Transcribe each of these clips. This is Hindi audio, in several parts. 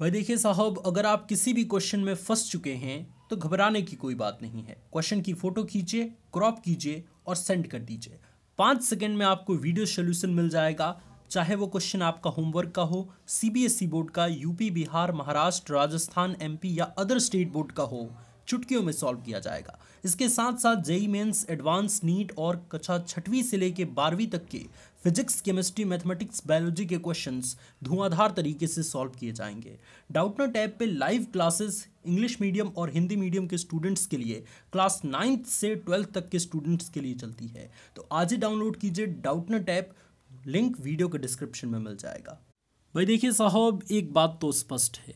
भाई देखिए साहब अगर आप किसी भी क्वेश्चन में फंस चुके हैं तो घबराने की कोई बात नहीं है क्वेश्चन की फ़ोटो खींचे क्रॉप कीजिए और सेंड कर दीजिए पाँच सेकेंड में आपको वीडियो सोल्यूशन मिल जाएगा चाहे वो क्वेश्चन आपका होमवर्क का हो सी बोर्ड e का यूपी बिहार महाराष्ट्र राजस्थान एम या अदर स्टेट बोर्ड का हो चुटकियों में सॉल्व किया जाएगा इसके साथ साथ जेई मेन्स एडवांस नीट और कक्षा छठवीं से लेकर बारहवीं तक के फिजिक्स केमिस्ट्री मैथमेटिक्स बायोलॉजी के क्वेश्चंस धुआंधार तरीके से सॉल्व किए जाएंगे डाउटनट टैब पे लाइव क्लासेस इंग्लिश मीडियम और हिंदी मीडियम के स्टूडेंट्स के लिए क्लास नाइन्थ से ट्वेल्थ तक के स्टूडेंट्स के लिए चलती है तो आज ही डाउनलोड कीजिए डाउटना टैप लिंक वीडियो के डिस्क्रिप्शन में मिल जाएगा भाई देखिए साहब एक बात तो स्पष्ट है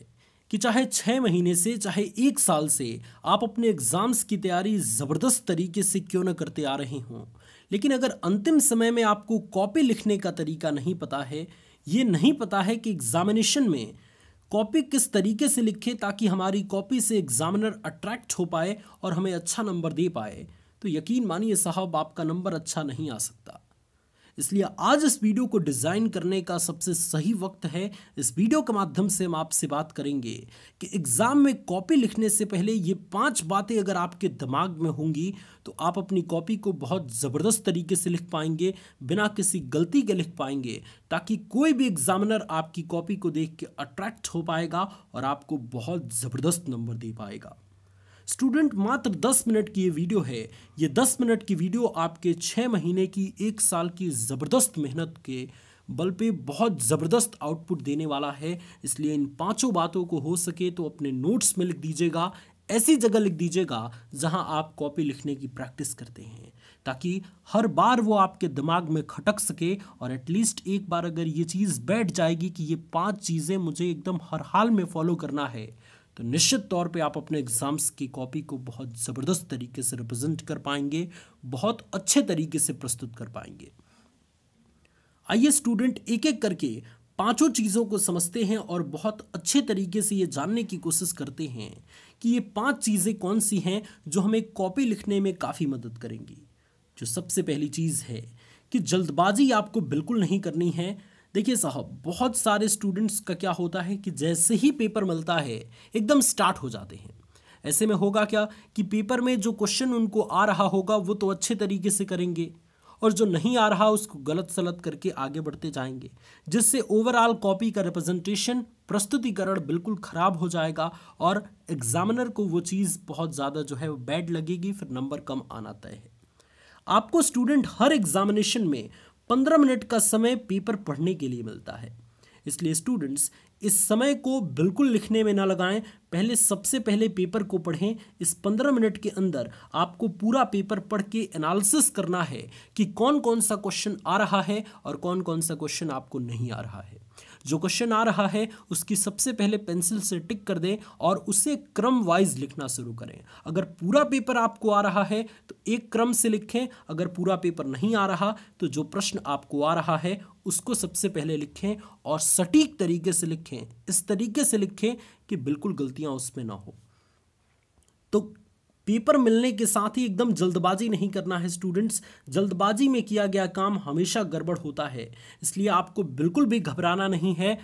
कि चाहे छः महीने से चाहे एक साल से आप अपने एग्ज़ाम्स की तैयारी ज़बरदस्त तरीके से क्यों ना करते आ रहे हों लेकिन अगर अंतिम समय में आपको कॉपी लिखने का तरीका नहीं पता है ये नहीं पता है कि एग्ज़ामिनेशन में कॉपी किस तरीके से लिखे ताकि हमारी कॉपी से एग्ज़ामिनर अट्रैक्ट हो पाए और हमें अच्छा नंबर दे पाए तो यकीन मानिए साहब आपका नंबर अच्छा नहीं आ सकता इसलिए आज इस वीडियो को डिज़ाइन करने का सबसे सही वक्त है इस वीडियो के माध्यम से हम आपसे बात करेंगे कि एग्ज़ाम में कॉपी लिखने से पहले ये पांच बातें अगर आपके दिमाग में होंगी तो आप अपनी कॉपी को बहुत ज़बरदस्त तरीके से लिख पाएंगे बिना किसी गलती के लिख पाएंगे ताकि कोई भी एग्ज़ामिनर आपकी कॉपी को देख के अट्रैक्ट हो पाएगा और आपको बहुत ज़बरदस्त नंबर दे पाएगा स्टूडेंट मात्र 10 मिनट की ये वीडियो है ये 10 मिनट की वीडियो आपके छः महीने की एक साल की ज़बरदस्त मेहनत के बल पे बहुत ज़बरदस्त आउटपुट देने वाला है इसलिए इन पांचों बातों को हो सके तो अपने नोट्स में लिख दीजिएगा ऐसी जगह लिख दीजिएगा जहां आप कॉपी लिखने की प्रैक्टिस करते हैं ताकि हर बार वो आपके दिमाग में खटक सके और एटलीस्ट एक बार अगर ये चीज़ बैठ जाएगी कि ये पांच चीज़ें मुझे एकदम हर हाल में फॉलो करना है तो निश्चित तौर पे आप अपने एग्ज़ाम्स की कॉपी को बहुत ज़बरदस्त तरीके से रिप्रेजेंट कर पाएंगे बहुत अच्छे तरीके से प्रस्तुत कर पाएंगे आइए स्टूडेंट एक एक करके पांचों चीज़ों को समझते हैं और बहुत अच्छे तरीके से ये जानने की कोशिश करते हैं कि ये पांच चीज़ें कौन सी हैं जो हमें कॉपी लिखने में काफ़ी मदद करेंगी जो सबसे पहली चीज़ है कि जल्दबाजी आपको बिल्कुल नहीं करनी है देखिए साहब बहुत सारे स्टूडेंट्स का क्या होता है कि जैसे ही पेपर मिलता है एकदम स्टार्ट हो जाते हैं ऐसे में होगा क्या कि पेपर में जो क्वेश्चन उनको आ रहा होगा वो तो अच्छे तरीके से करेंगे और जो नहीं आ रहा उसको गलत सलत करके आगे बढ़ते जाएंगे जिससे ओवरऑल कॉपी का रिप्रेजेंटेशन प्रस्तुतिकरण बिल्कुल ख़राब हो जाएगा और एग्जामिनर को वो चीज़ बहुत ज़्यादा जो है वो बैड लगेगी फिर नंबर कम आना तय है आपको स्टूडेंट हर एग्जामिनेशन में पंद्रह मिनट का समय पेपर पढ़ने के लिए मिलता है इसलिए स्टूडेंट्स इस समय को बिल्कुल लिखने में ना लगाएं पहले सबसे पहले पेपर को पढ़ें इस पंद्रह मिनट के अंदर आपको पूरा पेपर पढ़ के एनालिसिस करना है कि कौन कौन सा क्वेश्चन आ रहा है और कौन कौन सा क्वेश्चन आपको नहीं आ रहा है जो क्वेश्चन आ रहा है उसकी सबसे पहले पेंसिल से टिक कर दें और उसे क्रम वाइज लिखना शुरू करें अगर पूरा पेपर आपको आ रहा है तो एक क्रम से लिखें अगर पूरा पेपर नहीं आ रहा तो जो प्रश्न आपको आ रहा है उसको सबसे पहले लिखें और सटीक तरीके से लिखें इस तरीके से लिखें कि बिल्कुल गलतियां उसमें ना हो तो पेपर मिलने के साथ ही एकदम जल्दबाजी नहीं करना है स्टूडेंट्स जल्दबाजी में किया गया काम हमेशा गड़बड़ होता है इसलिए आपको बिल्कुल भी घबराना नहीं है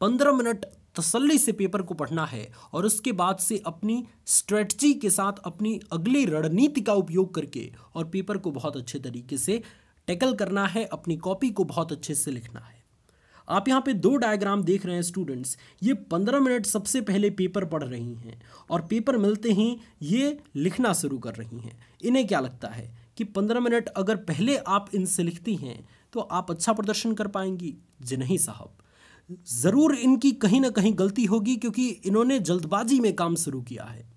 पंद्रह मिनट तसल्ली से पेपर को पढ़ना है और उसके बाद से अपनी स्ट्रेटजी के साथ अपनी अगली रणनीति का उपयोग करके और पेपर को बहुत अच्छे तरीके से टैकल करना है अपनी कॉपी को बहुत अच्छे से लिखना है आप यहाँ पे दो डायग्राम देख रहे हैं स्टूडेंट्स ये पंद्रह मिनट सबसे पहले पेपर पढ़ रही हैं और पेपर मिलते ही ये लिखना शुरू कर रही हैं इन्हें क्या लगता है कि पंद्रह मिनट अगर पहले आप इनसे लिखती हैं तो आप अच्छा प्रदर्शन कर पाएंगी जी नहीं साहब ज़रूर इनकी कहीं ना कहीं गलती होगी क्योंकि इन्होंने जल्दबाजी में काम शुरू किया है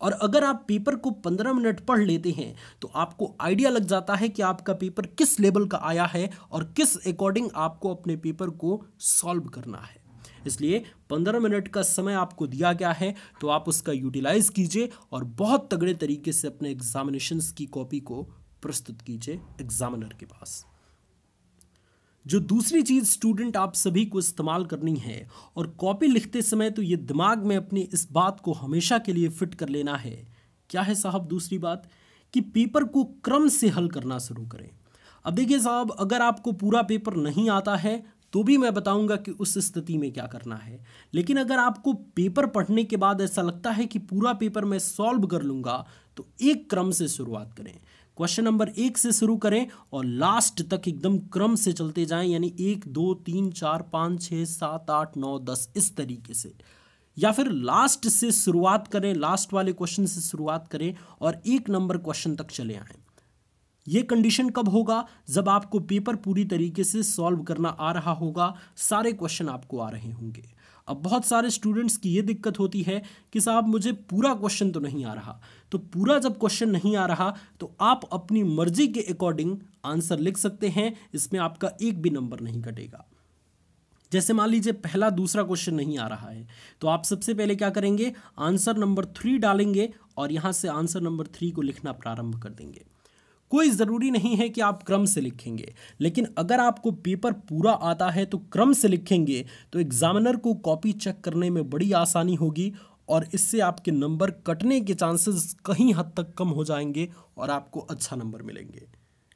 और अगर आप पेपर को पंद्रह मिनट पढ़ लेते हैं तो आपको आइडिया लग जाता है कि आपका पेपर किस लेवल का आया है और किस अकॉर्डिंग आपको अपने पेपर को सॉल्व करना है इसलिए पंद्रह मिनट का समय आपको दिया गया है तो आप उसका यूटिलाइज कीजिए और बहुत तगड़े तरीके से अपने एग्जामिनेशंस की कॉपी को प्रस्तुत कीजिए एग्जामिनर के पास जो दूसरी चीज़ स्टूडेंट आप सभी को इस्तेमाल करनी है और कॉपी लिखते समय तो ये दिमाग में अपनी इस बात को हमेशा के लिए फिट कर लेना है क्या है साहब दूसरी बात कि पेपर को क्रम से हल करना शुरू करें अब देखिए साहब अगर आपको पूरा पेपर नहीं आता है तो भी मैं बताऊंगा कि उस स्थिति में क्या करना है लेकिन अगर आपको पेपर पढ़ने के बाद ऐसा लगता है कि पूरा पेपर मैं सॉल्व कर लूँगा तो एक क्रम से शुरुआत करें क्वेश्चन नंबर एक से शुरू करें और लास्ट तक एकदम क्रम से चलते जाएं यानी एक दो तीन चार पाँच छः सात आठ नौ दस इस तरीके से या फिर लास्ट से शुरुआत करें लास्ट वाले क्वेश्चन से शुरुआत करें और एक नंबर क्वेश्चन तक चले आएँ ये कंडीशन कब होगा जब आपको पेपर पूरी तरीके से सॉल्व करना आ रहा होगा सारे क्वेश्चन आपको आ रहे होंगे अब बहुत सारे स्टूडेंट्स की ये दिक्कत होती है कि साहब मुझे पूरा क्वेश्चन तो नहीं आ रहा तो पूरा जब क्वेश्चन नहीं आ रहा तो आप अपनी मर्जी के अकॉर्डिंग आंसर लिख सकते हैं इसमें आपका एक भी नंबर नहीं कटेगा जैसे मान लीजिए पहला दूसरा क्वेश्चन नहीं आ रहा है तो आप सबसे पहले क्या करेंगे आंसर नंबर थ्री डालेंगे और यहाँ से आंसर नंबर थ्री को लिखना प्रारंभ कर देंगे कोई ज़रूरी नहीं है कि आप क्रम से लिखेंगे लेकिन अगर आपको पेपर पूरा आता है तो क्रम से लिखेंगे तो एग्ज़ामिनर को कॉपी चेक करने में बड़ी आसानी होगी और इससे आपके नंबर कटने के चांसेस कहीं हद तक कम हो जाएंगे और आपको अच्छा नंबर मिलेंगे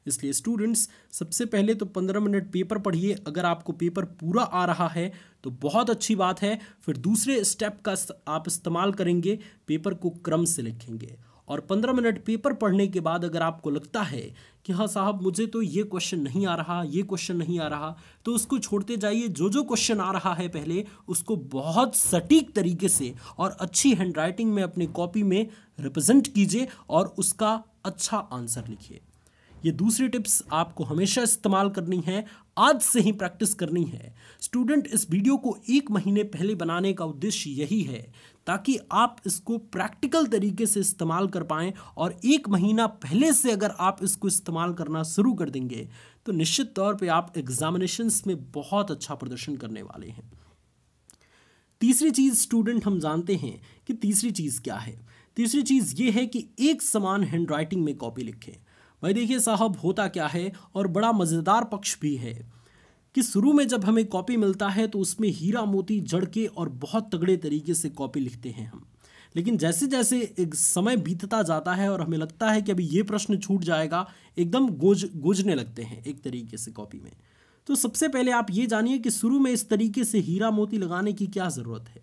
इसलिए स्टूडेंट्स सबसे पहले तो पंद्रह मिनट पेपर पढ़िए अगर आपको पेपर पूरा आ रहा है तो बहुत अच्छी बात है फिर दूसरे स्टेप का आप इस्तेमाल करेंगे पेपर को क्रम से लिखेंगे और पंद्रह मिनट पेपर पढ़ने के बाद अगर आपको लगता है कि हाँ साहब मुझे तो ये क्वेश्चन नहीं आ रहा ये क्वेश्चन नहीं आ रहा तो उसको छोड़ते जाइए जो जो क्वेश्चन आ रहा है पहले उसको बहुत सटीक तरीके से और अच्छी हैंड राइटिंग में अपनी कॉपी में रिप्रेजेंट कीजिए और उसका अच्छा आंसर लिखिए ये दूसरी टिप्स आपको हमेशा इस्तेमाल करनी है आज से ही प्रैक्टिस करनी है स्टूडेंट इस वीडियो को एक महीने पहले बनाने का उद्देश्य यही है ताकि आप इसको प्रैक्टिकल तरीके से इस्तेमाल कर पाएँ और एक महीना पहले से अगर आप इसको इस्तेमाल करना शुरू कर देंगे तो निश्चित तौर पे आप एग्जामिनेशंस में बहुत अच्छा प्रदर्शन करने वाले हैं तीसरी चीज़ स्टूडेंट हम जानते हैं कि तीसरी चीज़ क्या है तीसरी चीज़ ये है कि एक समान हैंड में कॉपी लिखें भाई देखिए साहब होता क्या है और बड़ा मज़ेदार पक्ष भी है कि शुरू में जब हमें कॉपी मिलता है तो उसमें हीरा मोती जड़ के और बहुत तगड़े तरीके से कॉपी लिखते हैं हम लेकिन जैसे जैसे एक समय बीतता जाता है और हमें लगता है कि अभी ये प्रश्न छूट जाएगा एकदम गोज गोजने लगते हैं एक तरीके से कॉपी में तो सबसे पहले आप ये जानिए कि शुरू में इस तरीके से हीरा मोती लगाने की क्या ज़रूरत है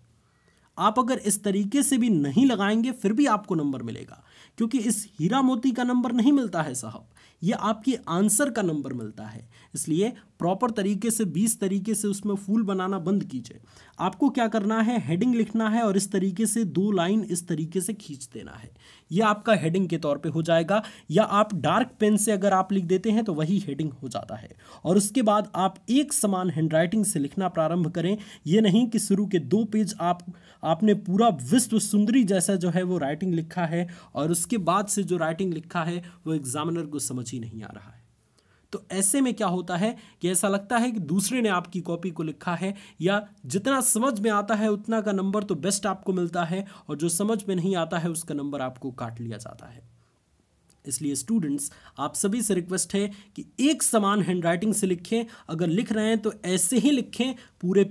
आप अगर इस तरीके से भी नहीं लगाएंगे फिर भी आपको नंबर मिलेगा क्योंकि इस हीरा मोती का नंबर नहीं मिलता है साहब ये आपके आंसर का नंबर मिलता है इसलिए प्रॉपर तरीके से बीस तरीके से उसमें फूल बनाना बंद कीजिए आपको क्या करना है हेडिंग लिखना है और इस तरीके से दो लाइन इस तरीके से खींच देना है ये आपका हेडिंग के तौर पे हो जाएगा या आप डार्क पेन से अगर आप लिख देते हैं तो वही हेडिंग हो जाता है और उसके बाद आप एक समान हैंडराइटिंग से लिखना प्रारंभ करें ये नहीं कि शुरू के दो पेज आप आपने पूरा विश्व सुंदरी जैसा जो है वो राइटिंग लिखा है और उसके बाद से जो राइटिंग लिखा है वो एग्जामिनर को समझ ही नहीं आ रहा है तो ऐसे में क्या होता है कि ऐसा लगता है कि दूसरे ने आपकी कॉपी को लिखा है या जितना समझ में आता है उतना का नंबर तो बेस्ट आपको मिलता है और जो समझ में नहीं आता है उसका नंबर आपको काट लिया जाता है इसलिए स्टूडेंट्स आप सभी से रिक्वेस्ट है कि एक समान हैंडराइटिंग से लिखें अगर लिख रहे हैं तो ऐसे ही लिखें पूरे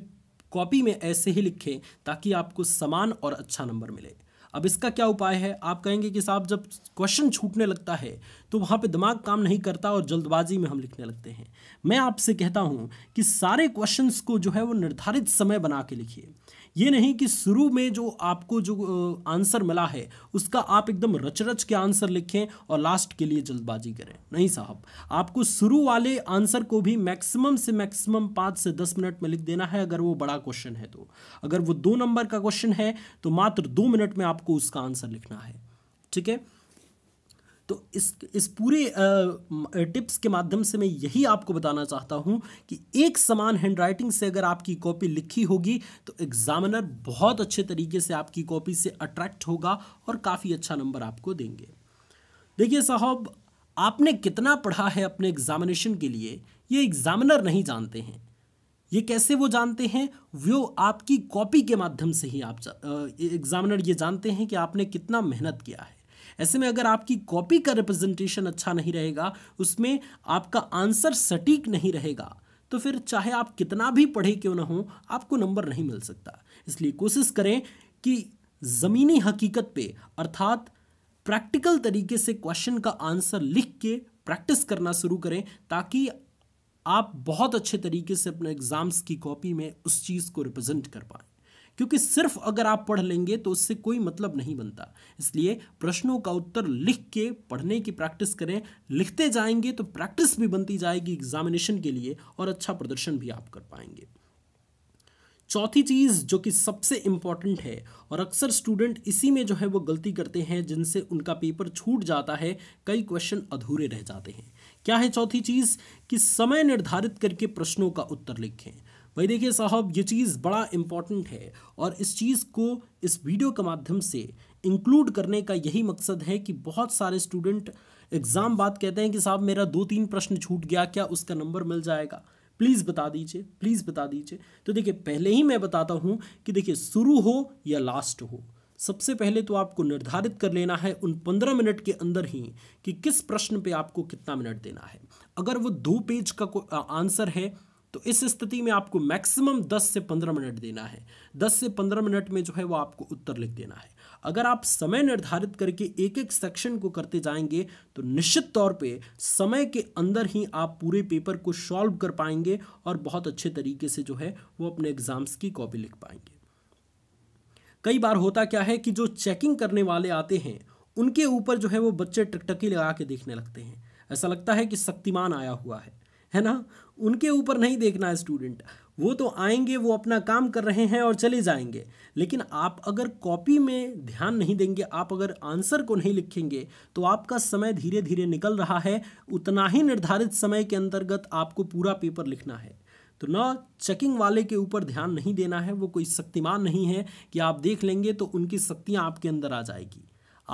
कॉपी में ऐसे ही लिखें ताकि आपको समान और अच्छा नंबर मिले अब इसका क्या उपाय है आप कहेंगे कि साहब जब क्वेश्चन छूटने लगता है तो वहाँ पे दिमाग काम नहीं करता और जल्दबाजी में हम लिखने लगते हैं मैं आपसे कहता हूँ कि सारे क्वेश्चंस को जो है वो निर्धारित समय बना के लिखिए ये नहीं कि शुरू में जो आपको जो आंसर मिला है उसका आप एकदम रच रच के आंसर लिखें और लास्ट के लिए जल्दबाजी करें नहीं साहब आपको शुरू वाले आंसर को भी मैक्सिमम से मैक्सिमम पाँच से दस मिनट में लिख देना है अगर वो बड़ा क्वेश्चन है तो अगर वो दो नंबर का क्वेश्चन है तो मात्र दो मिनट में आपको उसका आंसर लिखना है ठीक है तो इस इस पूरे टिप्स के माध्यम से मैं यही आपको बताना चाहता हूँ कि एक समान हैंडराइटिंग से अगर आपकी कॉपी लिखी होगी तो एग्ज़ामिनर बहुत अच्छे तरीके से आपकी कॉपी से अट्रैक्ट होगा और काफ़ी अच्छा नंबर आपको देंगे देखिए साहब आपने कितना पढ़ा है अपने एग्ज़ामिनेशन के लिए ये एग्ज़ामिनर नहीं जानते हैं ये कैसे वो जानते हैं वो आपकी कॉपी के माध्यम से ही आप एग्ज़ामिनर ये जानते हैं कि आपने कितना मेहनत किया है ऐसे में अगर आपकी कॉपी का रिप्रेजेंटेशन अच्छा नहीं रहेगा उसमें आपका आंसर सटीक नहीं रहेगा तो फिर चाहे आप कितना भी पढ़े क्यों ना हो आपको नंबर नहीं मिल सकता इसलिए कोशिश करें कि ज़मीनी हकीकत पे अर्थात प्रैक्टिकल तरीके से क्वेश्चन का आंसर लिख के प्रैक्टिस करना शुरू करें ताकि आप बहुत अच्छे तरीके से अपने एग्ज़ाम्स की कॉपी में उस चीज़ को रिप्रेजेंट कर पाएँ क्योंकि सिर्फ अगर आप पढ़ लेंगे तो उससे कोई मतलब नहीं बनता इसलिए प्रश्नों का उत्तर लिख के पढ़ने की प्रैक्टिस करें लिखते जाएंगे तो प्रैक्टिस भी बनती जाएगी एग्जामिनेशन के लिए और अच्छा प्रदर्शन भी आप कर पाएंगे चौथी चीज़ जो कि सबसे इम्पॉर्टेंट है और अक्सर स्टूडेंट इसी में जो है वो गलती करते हैं जिनसे उनका पेपर छूट जाता है कई क्वेश्चन अधूरे रह जाते हैं क्या है चौथी चीज़ कि समय निर्धारित करके प्रश्नों का उत्तर लिखें भाई देखिए साहब ये चीज़ बड़ा इम्पॉर्टेंट है और इस चीज़ को इस वीडियो के माध्यम से इंक्लूड करने का यही मकसद है कि बहुत सारे स्टूडेंट एग्ज़ाम बात कहते हैं कि साहब मेरा दो तीन प्रश्न छूट गया क्या उसका नंबर मिल जाएगा प्लीज़ बता दीजिए प्लीज़ बता दीजिए तो देखिए पहले ही मैं बताता हूँ कि देखिए शुरू हो या लास्ट हो सबसे पहले तो आपको निर्धारित कर लेना है उन पंद्रह मिनट के अंदर ही कि किस प्रश्न पे आपको कितना मिनट देना है अगर वो दो पेज का आंसर है तो इस स्थिति में आपको मैक्सिमम 10 से 15 मिनट देना है 10 से 15 मिनट में जो है वो आपको उत्तर लिख देना है अगर आप समय निर्धारित करके एक एक सेक्शन को करते जाएंगे तो निश्चित तौर पे समय के अंदर ही आप पूरे पेपर को सॉल्व कर पाएंगे और बहुत अच्छे तरीके से जो है वो अपने एग्ज़ाम्स की कॉपी लिख पाएंगे कई बार होता क्या है कि जो चेकिंग करने वाले आते हैं उनके ऊपर जो है वो बच्चे टकटकी लगा के देखने लगते हैं ऐसा लगता है कि शक्तिमान आया हुआ है है ना उनके ऊपर नहीं देखना है स्टूडेंट वो तो आएंगे वो अपना काम कर रहे हैं और चले जाएंगे लेकिन आप अगर कॉपी में ध्यान नहीं देंगे आप अगर आंसर को नहीं लिखेंगे तो आपका समय धीरे धीरे निकल रहा है उतना ही निर्धारित समय के अंतर्गत आपको पूरा पेपर लिखना है तो ना चेकिंग वाले के ऊपर ध्यान नहीं देना है वो कोई शक्तिमान नहीं है कि आप देख लेंगे तो उनकी शक्तियाँ आपके अंदर आ जाएगी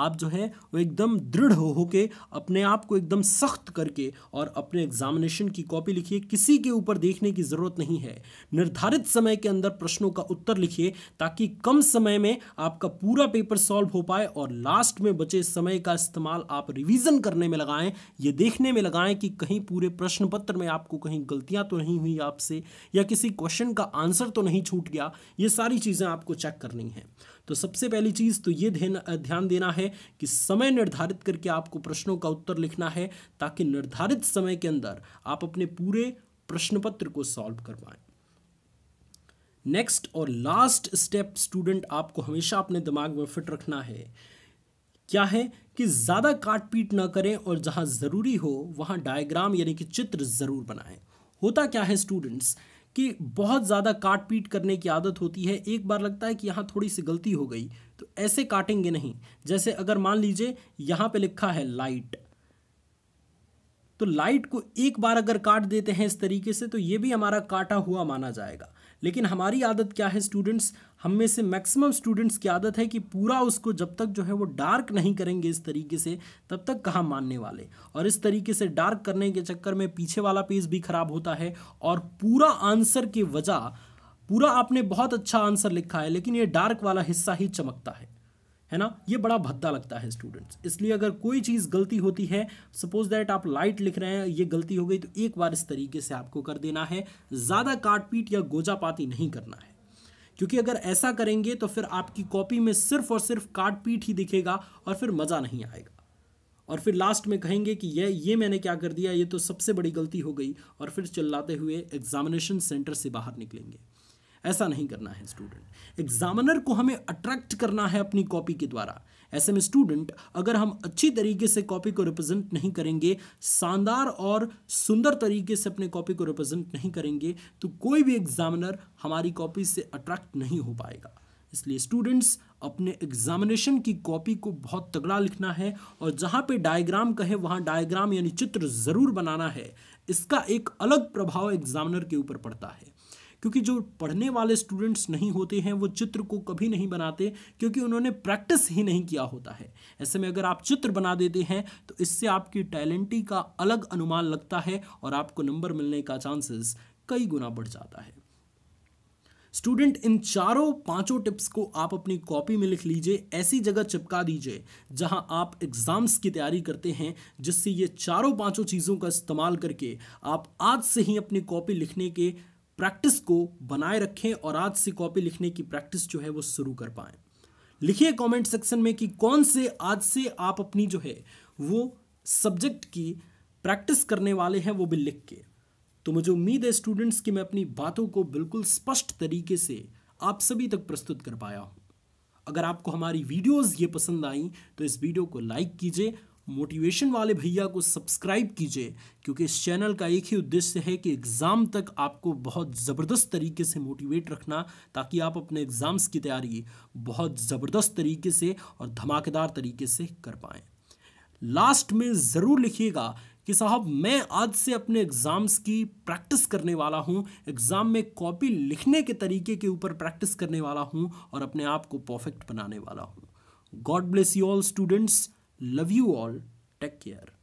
आप जो है वो एकदम दृढ़ हो होके अपने आप को एकदम सख्त करके और अपने एग्जामिनेशन की कॉपी लिखिए किसी के ऊपर देखने की ज़रूरत नहीं है निर्धारित समय के अंदर प्रश्नों का उत्तर लिखिए ताकि कम समय में आपका पूरा पेपर सॉल्व हो पाए और लास्ट में बचे समय का इस्तेमाल आप रिविजन करने में लगाएं ये देखने में लगाएं कि कहीं पूरे प्रश्न पत्र में आपको कहीं गलतियां तो नहीं हुई आपसे या किसी क्वेश्चन का आंसर तो नहीं छूट गया ये सारी चीज़ें आपको चेक करनी है तो सबसे पहली चीज़ तो ये ध्यान देना है कि समय निर्धारित करके आपको प्रश्नों का उत्तर लिखना है ताकि निर्धारित समय के अंदर आप अपने पूरे प्रश्न पत्र को सॉल्व कर पाए नेक्स्ट और लास्ट स्टेप स्टूडेंट आपको हमेशा अपने दिमाग में फिट रखना है क्या है कि ज़्यादा काट पीट ना करें और जहाँ ज़रूरी हो वहाँ डायग्राम यानी कि चित्र ज़रूर बनाएं होता क्या है स्टूडेंट्स कि बहुत ज़्यादा काट पीट करने की आदत होती है एक बार लगता है कि यहाँ थोड़ी सी गलती हो गई तो ऐसे काटेंगे नहीं जैसे अगर मान लीजिए यहाँ पे लिखा है लाइट तो लाइट को एक बार अगर काट देते हैं इस तरीके से तो ये भी हमारा काटा हुआ माना जाएगा लेकिन हमारी आदत क्या है स्टूडेंट्स हम में से मैक्सिमम स्टूडेंट्स की आदत है कि पूरा उसको जब तक जो है वो डार्क नहीं करेंगे इस तरीके से तब तक कहाँ मानने वाले और इस तरीके से डार्क करने के चक्कर में पीछे वाला पेज भी खराब होता है और पूरा आंसर की वजह पूरा आपने बहुत अच्छा आंसर लिखा है लेकिन ये डार्क वाला हिस्सा ही चमकता है है ना ये बड़ा भद्दा लगता है स्टूडेंट्स इसलिए अगर कोई चीज़ गलती होती है सपोज दैट आप लाइट लिख रहे हैं ये गलती हो गई तो एक बार इस तरीके से आपको कर देना है ज़्यादा काटपीट या गोजापाती नहीं करना है क्योंकि अगर ऐसा करेंगे तो फिर आपकी कॉपी में सिर्फ और सिर्फ काट पीट ही दिखेगा और फिर मज़ा नहीं आएगा और फिर लास्ट में कहेंगे कि ये ये मैंने क्या कर दिया ये तो सबसे बड़ी गलती हो गई और फिर चिल्लाते हुए एग्जामिनेशन सेंटर से बाहर निकलेंगे ऐसा नहीं करना है स्टूडेंट एग्जामिनर को हमें अट्रैक्ट करना है अपनी कॉपी के द्वारा ऐसे में स्टूडेंट अगर हम अच्छी तरीके से कॉपी को रिप्रेजेंट नहीं करेंगे शानदार और सुंदर तरीके से अपने कॉपी को रिप्रेजेंट नहीं करेंगे तो कोई भी एग्जामिनर हमारी कॉपी से अट्रैक्ट नहीं हो पाएगा इसलिए स्टूडेंट्स अपने एग्जामिनेशन की कॉपी को बहुत तगड़ा लिखना है और जहाँ पे डायग्राम कहे वहाँ डायग्राम यानी चित्र ज़रूर बनाना है इसका एक अलग प्रभाव एग्जामिनर के ऊपर पड़ता है क्योंकि जो पढ़ने वाले स्टूडेंट्स नहीं होते हैं वो चित्र को कभी नहीं बनाते क्योंकि उन्होंने प्रैक्टिस ही नहीं किया होता है ऐसे में अगर आप चित्र बना देते हैं तो इससे आपकी टैलेंटी का अलग अनुमान लगता है और आपको नंबर मिलने का चांसेस कई गुना बढ़ जाता है स्टूडेंट इन चारों पांचों टिप्स को आप अपनी कॉपी में लिख लीजिए ऐसी जगह चिपका दीजिए जहां आप एग्ज़ाम्स की तैयारी करते हैं जिससे ये चारों पांचों चीज़ों का इस्तेमाल करके आप आज से ही अपनी कॉपी लिखने के प्रैक्टिस को बनाए रखें और आज से कॉपी लिखने की प्रैक्टिस जो है वो शुरू कर पाए लिखिए कमेंट सेक्शन में कि कौन से आज से आप अपनी जो है वो सब्जेक्ट की प्रैक्टिस करने वाले हैं वो भी लिख के तो मुझे उम्मीद है स्टूडेंट्स कि मैं अपनी बातों को बिल्कुल स्पष्ट तरीके से आप सभी तक प्रस्तुत कर पाया हूँ अगर आपको हमारी वीडियोस ये पसंद आई तो इस वीडियो को लाइक कीजिए मोटिवेशन वाले भैया को सब्सक्राइब कीजिए क्योंकि इस चैनल का एक ही उद्देश्य है कि एग्ज़ाम तक आपको बहुत ज़बरदस्त तरीके से मोटिवेट रखना ताकि आप अपने एग्ज़ाम्स की तैयारी बहुत ज़बरदस्त तरीके से और धमाकेदार तरीके से कर पाएँ लास्ट में ज़रूर लिखिएगा कि साहब मैं आज से अपने एग्ज़ाम्स की प्रैक्टिस करने वाला हूँ एग्ज़ाम में कॉपी लिखने के तरीके के ऊपर प्रैक्टिस करने वाला हूँ और अपने आप को परफेक्ट बनाने वाला हूँ god bless you all students Love you all. Take care.